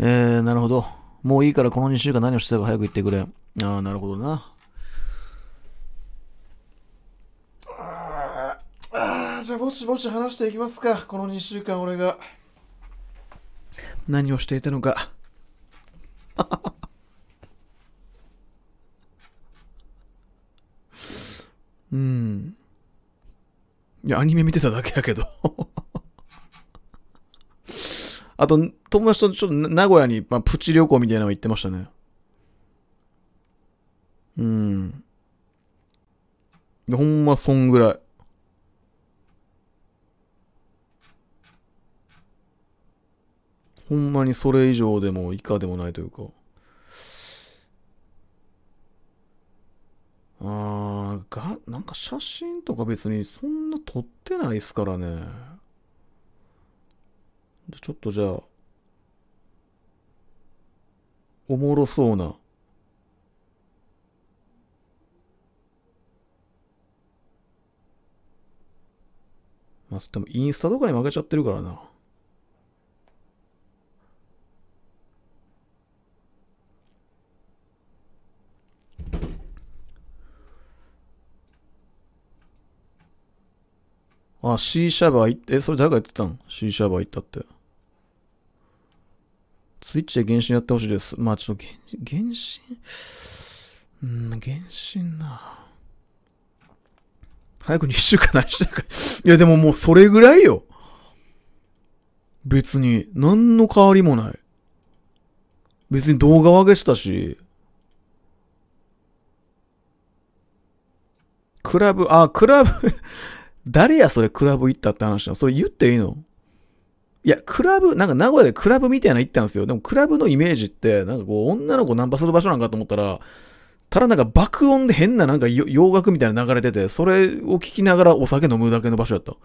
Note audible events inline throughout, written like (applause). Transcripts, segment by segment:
えー、なるほど。もういいからこの2週間何をしてたか早く言ってくれ。ああ、なるほどな。ああ、じゃあぼちぼち話していきますか。この2週間俺が。何をしていたのか。(laughs) うん。いや、アニメ見てただけやけどあと、友達とちょっと名古屋に、まあ、プチ旅行みたいなの行ってましたね。うん。で、ほんまそんぐらい。ほんまにそれ以上でも以下でもないというか。あー、が、なんか写真とか別にそんな撮ってないっすからね。で、ちょっとじゃあ、おもろそうな、まあ、でもインスタとかに負けちゃってるからな。あ、C シャバー、え、それ誰が言ってたん ?C シャバー行ったって。ツイッチで原神やってほしいです。まあちょっと原、原神うん、原神な早く2週間何したか。いやでももうそれぐらいよ。別に、何の変わりもない。別に動画を上げしたし、クラブ、あ、クラブ誰やそれクラブ行ったって話なのそれ言っていいのいや、クラブ、なんか名古屋でクラブみたいな行ったんですよ。でもクラブのイメージって、なんかこう、女の子ナンパする場所なんかと思ったら、ただなんか爆音で変ななんか洋楽みたいな流れてて、それを聞きながらお酒飲むだけの場所やった。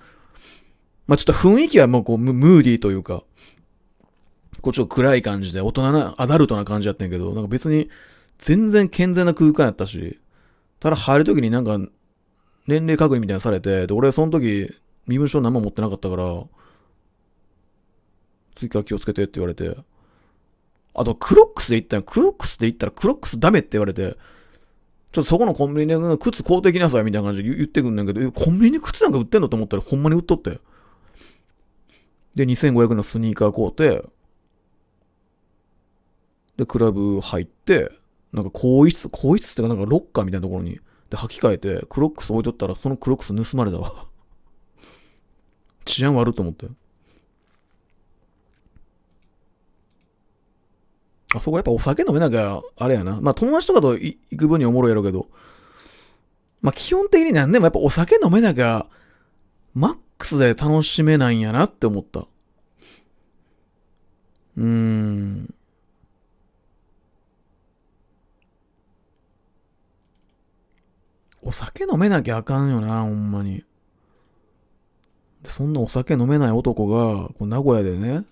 まあ、ちょっと雰囲気はもうこう、ムーディーというか、こうちょっと暗い感じで、大人な、アダルトな感じやってんけど、なんか別に、全然健全な空間やったし、ただ入るときになんか、年齢確認みたいなされて、で、俺その時、身分証何も持ってなかったから、次から気をつけてって言われて、あと、クロックスで行ったよ。クロックスで行ったらクロックスダメって言われて、ちょっとそこのコンビニで靴買うてきなさいみたいな感じで言ってくんねんけど、コンビニで靴なんか売ってんのと思ったらほんまに売っとって。で、2500のスニーカー買うて、で、クラブ入って、なんか更衣室、更衣室ってかなんかロッカーみたいなところにで、履き替えて、クロックス置いとったら、そのクロックス盗まれたわ。(laughs) 治安悪と思って。あそこやっぱお酒飲めなきゃ、あれやな。まあ友達とかと行く分におもろいやろうけど。まあ基本的に何でもやっぱお酒飲めなきゃ、マックスで楽しめないんやなって思った。うーん。お酒飲めなきゃあかんよな、ほんまに。そんなお酒飲めない男が、こう名古屋でね、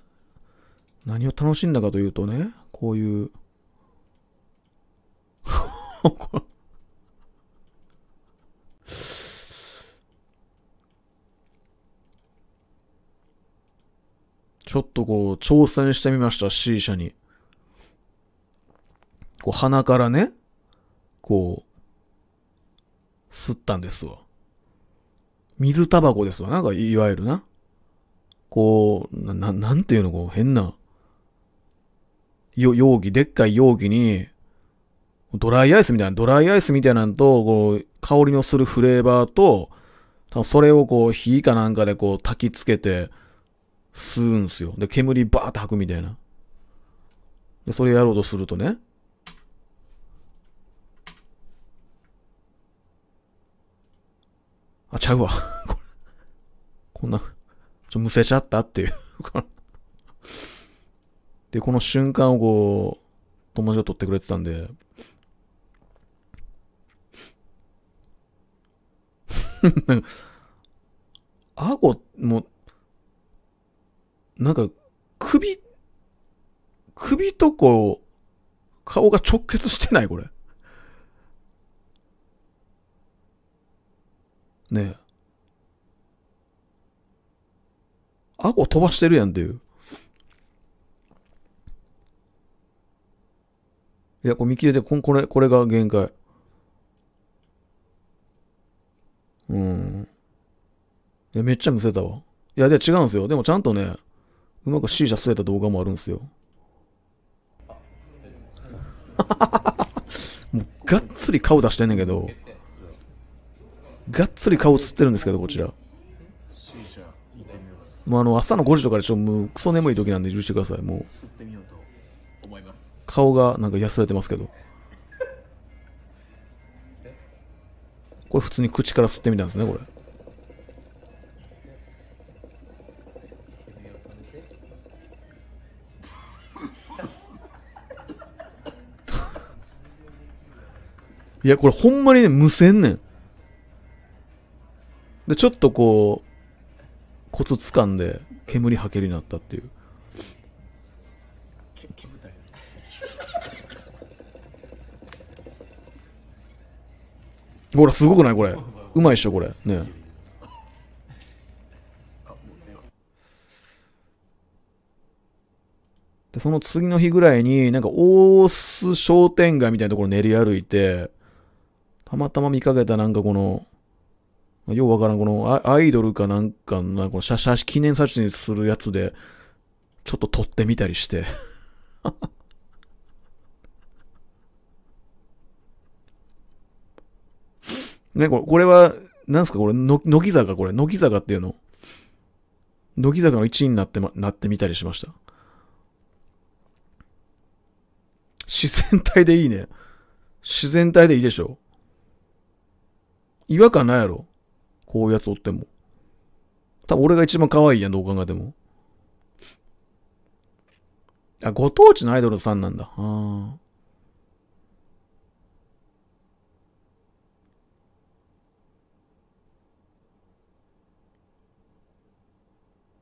何を楽しんだかというとね、こういうちょっとこう、挑戦してみました、C 社に。こう、鼻からね、こう、吸ったんですわ。水タバコですわ。なんか、いわゆるな。こう、な、なんていうの、こう、変な、よ、容器、でっかい容器に、ドライアイスみたいな、ドライアイスみたいなんと、こう、香りのするフレーバーと、それをこう、火かなんかでこう、焚きつけて、吸うんすよ。で、煙バーって吐くみたいな。で、それやろうとするとね、ちゃうわ。こ (laughs) こんな、ちょ、むせちゃったっていうで、この瞬間をこう、友達が撮ってくれてたんで、なんか、顎、もなんか、首、首とこう、顔が直結してないこれ。ねえ。顎飛ばしてるやんっていう。いや、これ見切れて、これ、これが限界。うん。いや、めっちゃむせたわ。いや、で、違うんですよ。でもちゃんとね、うまく C 社据えた動画もあるんですよ。(laughs) もう、がっつり顔出してんねんけど。がっつり顔映ってるんですけど、こちら。もうあの、朝の5時とかでちょっともうクソ眠い時なんで許してください、もう。顔がなんか安すれてますけど。これ普通に口から吸ってみたんですね、これ。いや、これほんまにね、むせんねん。で、ちょっとこう、コツ掴んで、煙吐けるようになったっていう。ほら、すごくないこれ。うまいっしょ、これ。ね。で、その次の日ぐらいに、なんか、大須商店街みたいなところ練り歩いて、たまたま見かけたなんかこの、ようわからん、このアイドルかなんかの、この写真、記念写真するやつで、ちょっと撮ってみたりして (laughs) ね、これ、これは、なんすかこれ、の、乃木坂これ、乃木坂っていうの乃木坂の1位になってま、なってみたりしました。自然体でいいね。自然体でいいでしょ。違和感ないやろ。こういうやつおっても。多分俺が一番可愛いやん、どう考えても。あ、ご当地のアイドルさんなんだ。あ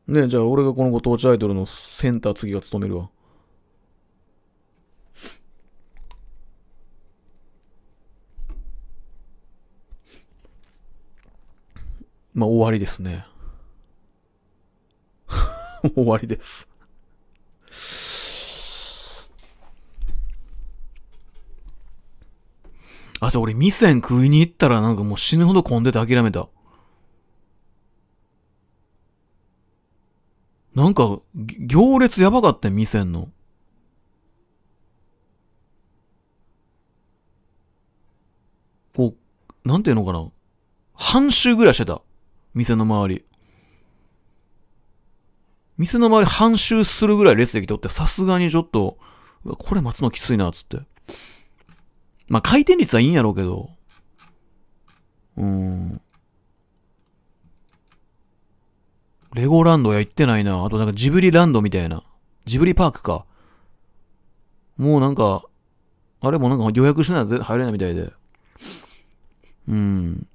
ねじゃあ俺がこのご当地アイドルのセンター次が務めるわ。まあ、終わりですね。(laughs) 終わりです。あ、じゃあ俺、店食いに行ったらなんかもう死ぬほど混んでて諦めた。なんか、行列やばかったよ、店の。こう、なんていうのかな。半周ぐらいしてた。店の周り。店の周り半周するぐらい列できおって、さすがにちょっと、うわ、これ待つのきついな、つって。まあ、回転率はいいんやろうけど。うん。レゴランドや行ってないな。あとなんかジブリランドみたいな。ジブリパークか。もうなんか、あれもなんか予約しないと入れないみたいで。うん。